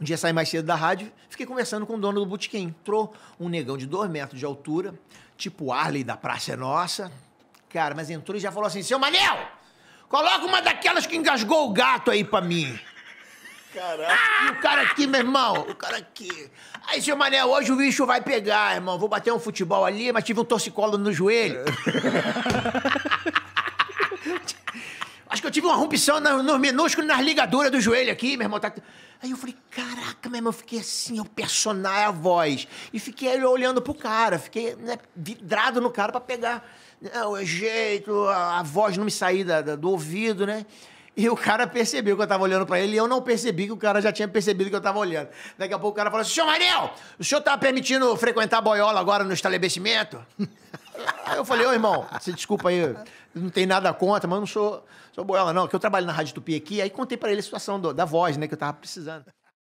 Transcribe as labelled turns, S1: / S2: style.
S1: Um dia saí mais cedo da rádio, fiquei conversando com o dono do botequim. Entrou um negão de dois metros de altura, tipo Arley da Praça é Nossa. Cara, mas entrou e já falou assim: Seu Manel, coloca uma daquelas que engasgou o gato aí pra mim. Caraca. Ah, o cara aqui, meu irmão, o cara aqui. Aí, seu Manel, hoje o bicho vai pegar, irmão. Vou bater um futebol ali, mas tive um torcicolo no joelho. É. Acho que eu tive uma rompição nos no minúsculos, nas ligaduras do joelho aqui, meu irmão. Tá... Aí eu falei, caraca, meu irmão, eu fiquei assim, o personagem, a voz. E fiquei olhando pro cara, fiquei né, vidrado no cara para pegar né, o jeito, a, a, voz não me sair da, da, do ouvido, né? E o cara percebeu que eu tava olhando para ele e eu não percebi que o cara já tinha percebido que eu tava olhando. Daqui a pouco o cara falou assim: senhor Manel, o senhor tá permitindo frequentar boiola agora no estabelecimento? Aí eu falei, ô irmão, você desculpa aí, não tem nada contra, mas eu não sou, sou boela, não, que eu trabalho na Rádio Tupi aqui. Aí contei para ele a situação do, da voz, né, que eu tava precisando.